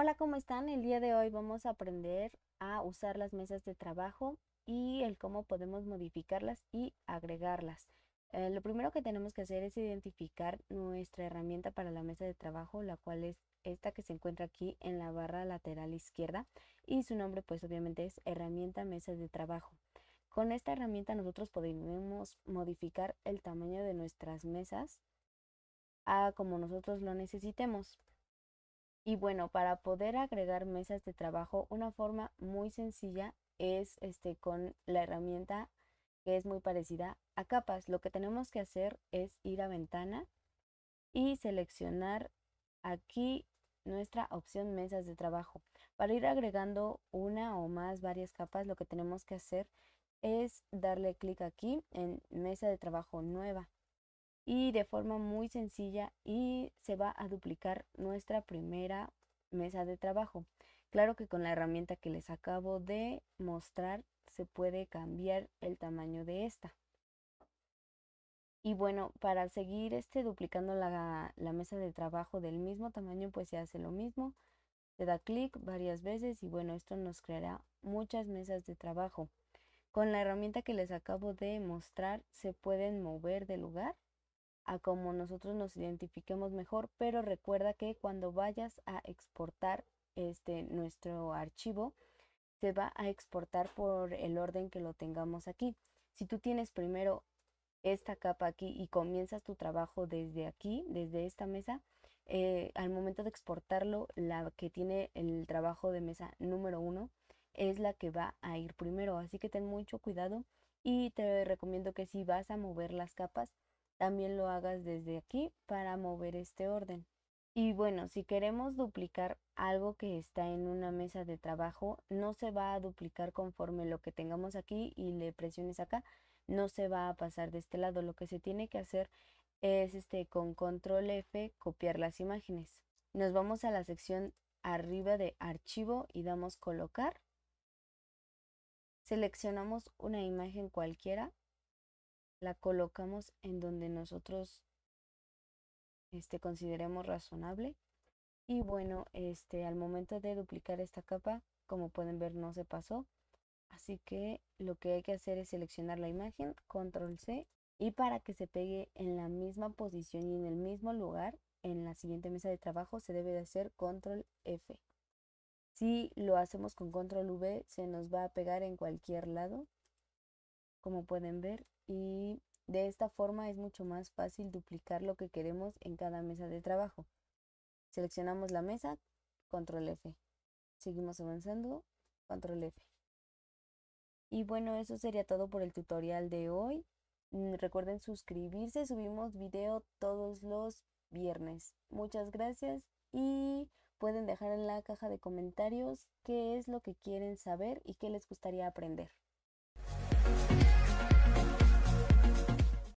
Hola, ¿cómo están? El día de hoy vamos a aprender a usar las mesas de trabajo y el cómo podemos modificarlas y agregarlas. Eh, lo primero que tenemos que hacer es identificar nuestra herramienta para la mesa de trabajo, la cual es esta que se encuentra aquí en la barra lateral izquierda y su nombre pues obviamente es herramienta mesa de trabajo. Con esta herramienta nosotros podemos modificar el tamaño de nuestras mesas a como nosotros lo necesitemos. Y bueno, para poder agregar mesas de trabajo, una forma muy sencilla es este, con la herramienta que es muy parecida a capas. Lo que tenemos que hacer es ir a ventana y seleccionar aquí nuestra opción mesas de trabajo. Para ir agregando una o más varias capas, lo que tenemos que hacer es darle clic aquí en mesa de trabajo nueva y de forma muy sencilla y se va a duplicar nuestra primera mesa de trabajo. Claro que con la herramienta que les acabo de mostrar se puede cambiar el tamaño de esta. Y bueno, para seguir este, duplicando la, la mesa de trabajo del mismo tamaño, pues se hace lo mismo. Se da clic varias veces y bueno, esto nos creará muchas mesas de trabajo. Con la herramienta que les acabo de mostrar, se pueden mover de lugar a como nosotros nos identifiquemos mejor, pero recuerda que cuando vayas a exportar este nuestro archivo, se va a exportar por el orden que lo tengamos aquí. Si tú tienes primero esta capa aquí y comienzas tu trabajo desde aquí, desde esta mesa, eh, al momento de exportarlo, la que tiene el trabajo de mesa número uno es la que va a ir primero. Así que ten mucho cuidado y te recomiendo que si vas a mover las capas, también lo hagas desde aquí para mover este orden. Y bueno, si queremos duplicar algo que está en una mesa de trabajo, no se va a duplicar conforme lo que tengamos aquí y le presiones acá, no se va a pasar de este lado. Lo que se tiene que hacer es este con control F copiar las imágenes. Nos vamos a la sección arriba de archivo y damos colocar. Seleccionamos una imagen cualquiera la colocamos en donde nosotros este, consideremos razonable. Y bueno, este, al momento de duplicar esta capa, como pueden ver, no se pasó. Así que lo que hay que hacer es seleccionar la imagen, control C, y para que se pegue en la misma posición y en el mismo lugar, en la siguiente mesa de trabajo se debe de hacer control F. Si lo hacemos con control V, se nos va a pegar en cualquier lado como pueden ver, y de esta forma es mucho más fácil duplicar lo que queremos en cada mesa de trabajo. Seleccionamos la mesa, control F. Seguimos avanzando, control F. Y bueno, eso sería todo por el tutorial de hoy. Mm, recuerden suscribirse, subimos video todos los viernes. Muchas gracias y pueden dejar en la caja de comentarios qué es lo que quieren saber y qué les gustaría aprender.